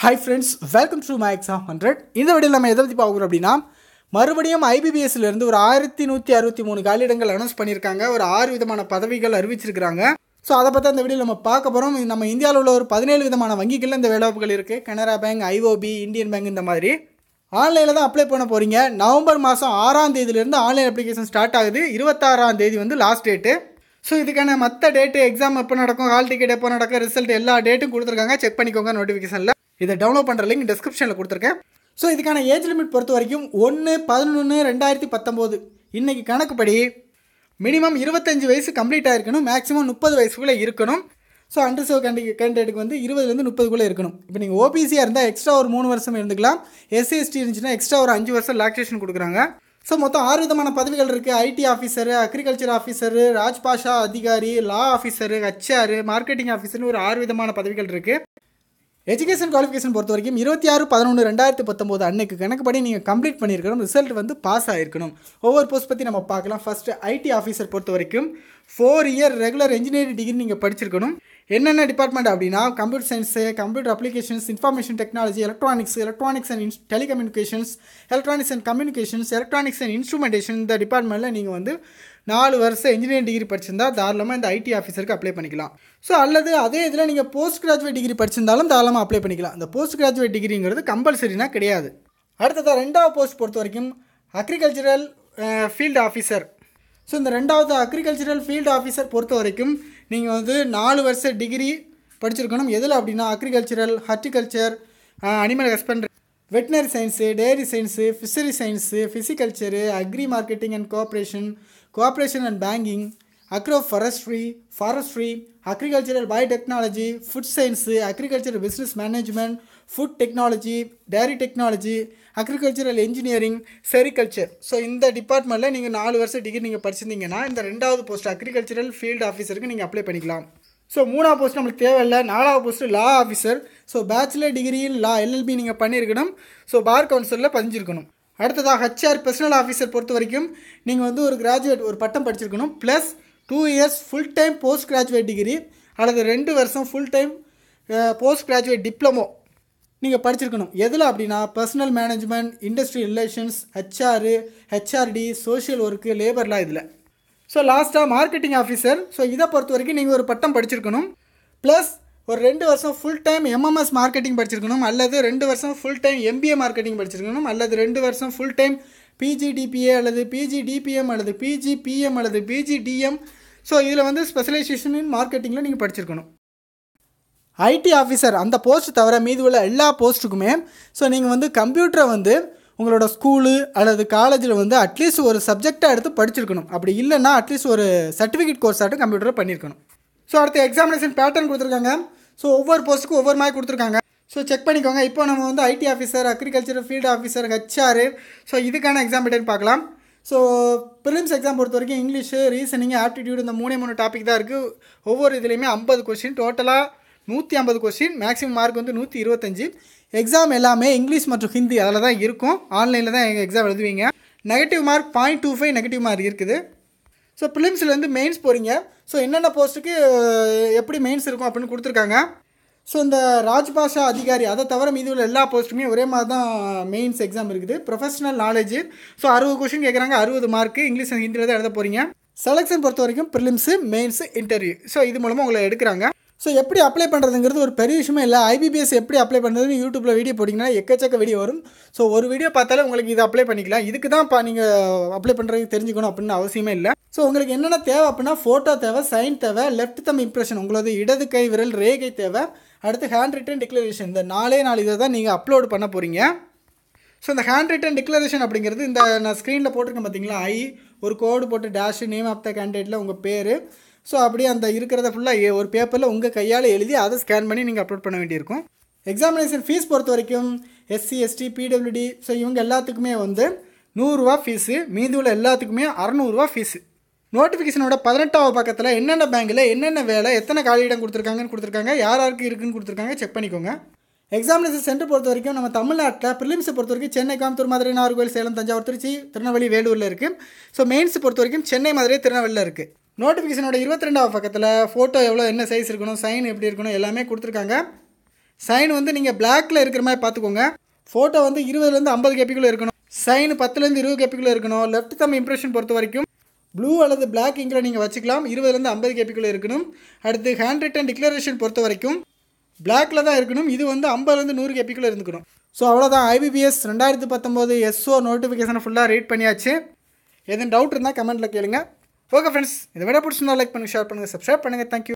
hi friends welcome to my exam hundred இந்த video நம்ம எதை பற்றி பார்க்குறோம் அப்படின்னா மறுபடியும் ஐபிபிஎஸ்லேருந்து ஒரு ஆயிரத்தி நூற்றி அறுபத்தி மூணு காலியிடங்கள் அனௌன்ஸ் பண்ணியிருக்காங்க ஒரு ஆறு விதமான பதவிகள் அறிவிச்சிருக்கிறாங்க ஸோ அதை பற்றி அந்த வீடியோ நம்ம பார்க்க போகிறோம் நம்ம இந்தியாவில் உள்ள ஒரு பதினேழு விதமான வங்கிகளில் இந்த வேலைவாய்ப்புகள் இருக்குது Canara bank IOB Indian bank இந்த மாதிரி ஆன்லைனில் தான் அப்ளை பண்ண போகிறீங்க நவம்பர் மாதம் ஆறாம் தேதியிலேருந்து ஆன்லைன் அப்ளிகேஷன் ஸ்டார்ட் ஆகுது இருபத்தாறாம் தேதி வந்து லாஸ்ட் டேட்டு ஸோ இதுக்கான மற்ற டேட்டு எக்ஸாம் எப்போ நடக்கும் ஹால் டிக்கெட் எப்போ நடக்கும் ரிசல்ட் எல்லா டேட்டும் கொடுத்துருக்காங்க செக் பண்ணிக்கோங்க நோட்டிஃபிகேஷனில் இதை டவுன்லோட் பண்ணுற லிங்க் டிஸ்கிரிப்ஷனில் கொடுத்துருக்கேன் ஸோ இதுக்கான ஏஜ் லிமிட் பொறுத்த வரைக்கும் ஒன்று பதினொன்று ரெண்டாயிரத்தி பத்தொம்போது இன்றைக்கி கணக்குப்படி மினிமம் இருபத்தஞ்சி வயசு கம்ப்ளீட் ஆகிருக்கணும் மேக்ஸிமம் முப்பது வயசுக்குள்ளே இருக்கணும் ஸோ அண்டர்சர்வ் கேண்டி கேண்டிடேட்டுக்கு வந்து இருபதுலேருந்து முப்பதுக்குள்ளே இருக்கணும் இப்போ நீங்கள் ஓபிசியாக இருந்தால் எக்ஸ்ட்ரா ஒரு மூணு வருஷம் இருந்துக்கலாம் எஸ்டி இருந்துச்சுன்னா எக்ஸ்ட்ரா ஒரு அஞ்சு வருஷம் லாக்ஸேஷன் கொடுக்குறாங்க ஸோ மொத்தம் ஆறு விதமான பதவிகள் இருக்குது IT officer agriculture officer Rajbhasha அதிகாரி லா ஆஃபீஸரு ஹச்ஆர் மார்க்கெட்டிங் ஆஃபீஸர்னு ஒரு ஆறு விதமான பதவிகள் இருக்குது எஜுகேஷன் குவாலிஃபிகேஷன் பொறுத்த வரைக்கும் இருபத்தி ஆறு பதினொன்று ரெண்டாயிரத்தி பத்தொம்போது அன்னைக்கு கணக்குப்படி நீங்கள் கம்ப்ளீட் பண்ணியிருக்கணும் ரிசல்ட் வந்து பாஸ் ஆகிருக்கணும் ஒவ்வொரு போஸ்ட் பற்றி நம்ம பார்க்கலாம் ஃபஸ்ட்டு ஐடி ஆஃபீஸர் பொறுத்த வரைக்கும் four year regular engineering degree நீங்கள் படிச்சிருக்கணும் என்னென்ன டிபார்ட்மெண்ட் அப்படின்னா computer science computer applications information technology electronics electronics and telecommunications electronics and communications electronics and instrumentation இந்த டிபார்ட்மெண்ட்டில் நீங்கள் வந்து நாலு வருஷம் இன்ஜினியரிங் டிகிரி படிச்சிருந்தால் தாராளமாக இந்த ஐடி ஆஃபீஸருக்கு அப்ளை பண்ணிக்கலாம் ஸோ அல்லது அதே இதில் நீங்கள் போஸ்ட் கிராஜுவேட் டிகிரி படிச்சிருந்தாலும் தாராளமாக அப்ளை பண்ணிக்கலாம் இந்த போஸ்ட் கிராஜுவேட் டிகிரிங்கிறது கம்பல்சரினா கிடையாது அடுத்ததாக ரெண்டாவது போஸ்ட் பொறுத்த வரைக்கும் அக்ரிகல்ச்சரல் ஃபீல்டு ஆஃபீஸர் ஸோ இந்த ரெண்டாவது அக்ரிகல்ச்சரல் ஃபீல்டு ஆஃபீஸர் பொறுத்த வரைக்கும் நீங்கள் வந்து நாலு வருஷ டிகிரி படிச்சிருக்கணும் எதில் அப்படின்னா agricultural horticulture animal husbandry veterinary science dairy science fishery science pisciculture agri marketing and cooperation cooperation and banking agro forestry forestry agricultural biotechnology food science agricultural business management food technology dairy technology agricultural engineering sericulture so இந்த டிபார்ட்மெண்ட்டில் நீங்கள் நாலு வருஷம் degree நீங்கள் படிச்சிருந்தீங்கன்னா இந்த ரெண்டாவது post agricultural field ஆஃபீஸருக்கு நீங்கள் apply பண்ணிக்கலாம் ஸோ மூணாவது போஸ்ட் நம்மளுக்கு தேவையில்லை நாலாவது post law officer so bachelor degree law LLB நீங்கள் பண்ணியிருக்கணும் ஸோ பார் கவுன்சிலில் பதிஞ்சிருக்கணும் அடுத்ததாக ஹச்ஆர் பர்சனல் ஆஃபீஸர் பொறுத்த வரைக்கும் நீங்கள் வந்து ஒரு கிராஜுவேட் ஒரு பட்டம் படிச்சிருக்கணும் plus two years full time post graduate degree அல்லது ரெண்டு வருஷம் full time post graduate diploma நீங்கள் படிச்சிருக்கணும் எதில் அப்படின்னா personnel management industry relations HR HRD social work லேபர்லாம் இதில் ஸோ லாஸ்ட்டாக மார்க்கெட்டிங் ஆஃபீஸர் ஸோ இதை பொறுத்த வரைக்கும் நீங்கள் ஒரு பட்டம் படிச்சிருக்கணும் ப்ளஸ் ஒரு ரெண்டு வருஷம் ஃபுல் டைம் எம்எம்எஸ் மார்க்கெட்டிங் படிச்சிருக்கணும் அல்லது ரெண்டு வருஷம் ஃபுல் டைம் எம்பிஏ மார்க்கெட்டிங் படிச்சிருக்கணும் அல்லது ரெண்டு வருஷம் ஃபுல் டைம் பிஜிடிபிஏ அல்லது பிஜிடிபிஎம் அல்லது பிஜிபிஎம் அல்லது பிஜிடிஎம் ஸோ இதில் வந்து ஸ்பெஷலைசேஷன் இன் மார்க்கெட்டிங்கில் நீங்கள் படிச்சிருக்கணும் ஐடி ஆஃபீஸர் அந்த போஸ்ட் தவிர மீது உள்ள எல்லா போஸ்ட்டுக்குமே ஸோ நீங்கள் வந்து கம்ப்யூட்டரை வந்து உங்களோட ஸ்கூலு அல்லது காலேஜில் வந்து அட்லீஸ்ட் ஒரு சப்ஜெக்டாக எடுத்து படிச்சிருக்கணும் அப்படி இல்லைன்னா அட்லீஸ்ட் ஒரு சர்டிஃபிகேட் கோர்ஸ் ஆகிட்டு கம்ப்யூட்டரை பண்ணியிருக்கணும் ஸோ அடுத்து எக்ஸாமினேஷன் பேட்டர்ன் கொடுத்துருக்காங்க ஸோ ஒவ்வொரு போஸ்ட்டுக்கும் ஒவ்வொரு மாதிரி கொடுத்துருக்காங்க ஸோ செக் பண்ணிக்கோங்க இப்போ நம்ம வந்து IT officer agriculture field officer HR so இதுக்கான எக்ஸாம் டேட் பார்க்கலாம் ஸோ ப்ரிலிம்ஸ் எக்ஸாம் பொறுத்த வரைக்கும் இங்கிலீஷு ரீசனிங் ஆப்டிடியூடு இந்த மூணே மூணு டாபிக் தான் இருக்குது ஒவ்வொரு இதுலேயுமே ஐம்பது கொஸ்டின் டோட்டலாக நூற்றி ஐம்பது கொஸ்டின் மேக்ஸிமம் மார்க் வந்து நூற்றி இருபத்தஞ்சி எக்ஸாம் எல்லாமே இங்கிலீஷ் மற்றும் ஹிந்தி அதில் தான் இருக்கும் ஆன்லைனில் தான் எக்ஸாம் எழுதுவீங்க negative mark point two five negative mark இருக்குது ஸோ ப்ரிலிம்ஸில் வந்து மெயின்ஸ் போகிறீங்க ஸோ என்னென்ன போஸ்ட்டுக்கு எப்படி மெயின்ஸ் இருக்கும் அப்படின்னு கொடுத்துருக்காங்க ஸோ இந்த ராஜ்பாஷா அதிகாரி அதை தவிர மீதி உள்ள எல்லா போஸ்ட்டுமே ஒரே மாதிரி தான் மெயின்ஸ் எக்ஸாம் இருக்குது ப்ரொஃபஷனல் நாலேஜ் ஸோ அறுபது கொஷின் கேட்குறாங்க அறுபது மார்க்கு இங்கிலீஷ் ஹிந்தியில் தான் எழுத போகிறீங்க செலெக்ஷன் பொறுத்த வரைக்கும் ப்ரிலிம்ஸு மெயின்ஸு இன்டர்வியூ ஸோ இது மூலமாக உங்களை எடுக்கிறாங்க ஸோ எப்படி அப்ளை பண்ணுறதுங்கிறது ஒரு பெரிய விஷயமே இல்லை ஐபிபிஎஸ் எப்படி அப்ளை பண்ணுறதுன்னு யூடியூப்பில் வீடியோ போட்டிங்கன்னா எக்கச்சக்க வீடியோ வரும் ஸோ ஒரு வீடியோ பார்த்தாலே உங்களுக்கு இது அப்ளை பண்ணிக்கலாம் இதுக்கு தான் இப்போ நீங்கள் அப்ளை பண்ணுறதுக்கு தெரிஞ்சுக்கணும் அப்படின்னு அவசியமே இல்லை ஸோ உங்களுக்கு என்னென்ன தேவை அப்படின்னா ஃபோட்டோ தேவை சைன் தேவை லெஃப்ட் தம் இம்ப்ரெஷன் உங்களது இடது கை விரல் ரேகை தேவை அடுத்து ஹேண்ட் ரிட்டன் டிக்ளரேஷன் இந்த நாலே நாலு இதை தான் நீங்கள் அப்லோடு பண்ண போகிறீங்க ஸோ இந்த ஹேண்ட் ரிட்டன் டிக்ளரேஷன் அப்படிங்கிறது இந்த நான் ஸ்க்ரீனில் போட்டிருக்கேன் பார்த்தீங்களா ஐ ஒரு கோடு போட்டு டேஷ் நேம் ஆஃப் த கேண்டிடேட்டில் உங்கள் பேர் ஸோ அப்படியே அந்த இருக்கிறத ஃபுல்லாக ஒரு பேப்பரில் உங்கள் கையால் எழுதி அதை ஸ்கேன் பண்ணி நீங்கள் அப்லோட் பண்ண வேண்டியிருக்கும் எக்ஸாமினேஷன் ஃபீஸ் பொறுத்த வரைக்கும் எஸ்சி எஸ்டி பிடபிள்யூடி ஸோ இவங்க எல்லாத்துக்குமே வந்து நூறுரூவா ஃபீஸு மீதி உள்ள எல்லாத்துக்குமே அறநூறுவா ஃபீஸு நோட்டிஃபிகேஷனோட பதினெட்டாவது பக்கத்தில் என்னென்ன பேங்கில் என்னென்ன வேலை எத்தனை காலியிடம் கொடுத்துருக்காங்கன்னு கொடுத்துருக்காங்க யார் யாருக்கு இருக்குன்னு கொடுத்துருக்காங்க செக் பண்ணிக்கோங்க எக்ஸாமினேஷன் சென்டர் பொறுத்த வரைக்கும் நம்ம தமிழ்நாட்டில் ப்ரிலிம்ஸை பொறுத்த வரைக்கும் சென்னை காமத்தூர் மதுரை நாகர்கோவில் சேலம் தஞ்சாவூர் திருச்சி திருநெல்வேலி வேலூரில் இருக்குது ஸோ மெயின்ஸ் பொறுத்த வரைக்கும் சென்னை மதுரை திருநெல்வேலியில் இருக்குது நோட்டிஃபிகேஷனோட இருபத்தி ரெண்டாவது பக்கத்தில் ஃபோட்டோ எவ்வளோ என்ன சைஸ் இருக்கணும் சைன் எப்படி இருக்கணும் எல்லாமே கொடுத்துருக்காங்க சைன் வந்து நீங்கள் பிளாக்கில் இருக்கிற மாதிரி பார்த்துக்கோங்க ஃபோட்டோ வந்து இருபதுலேருந்து ஐம்பது கேபிக்குள்ளே இருக்கணும் சைன் பத்துலேருந்து இருபது கேபிக்குள்ளே இருக்கணும் லெஃப்ட் தம் இம்ப்ரெஷன் பொறுத்த வரைக்கும் ப்ளூ அல்லது பிளாக் இங்கில் நீங்கள் வச்சுக்கலாம் இருபதுலேருந்து ஐம்பது கேபிக்குள்ளே இருக்கணும் அடுத்து ஹேண்ட் ரிட்டன் டிக்ளரேஷன் பொறுத்த வரைக்கும் பிளாக்கில் தான் இருக்கணும் இது வந்து ஐம்பதுலேருந்து நூறு கேபிக்குள்ளே இருந்துக்கணும் ஸோ அவ்வளோதான் ஐபிபிஎஸ் ரெண்டாயிரத்து பத்தொம்போது எஸ்ஓ நோட்டிஃபிகேஷனை ஃபுல்லாக ரீட் பண்ணியாச்சு எதுவும் டவுட் இருந்தால் கமெண்ட்டில் கேளுங்கள் ஓகே ஃப்ரெண்ட்ஸ் இந்த வீடியோ பிடிச்சிருந்தா லைக் பண்ணுங்கள் ஷேர் பண்ணுங்கள் சப்ஸ்கிரைப் பண்ணுங்கள் தேங்க்யூ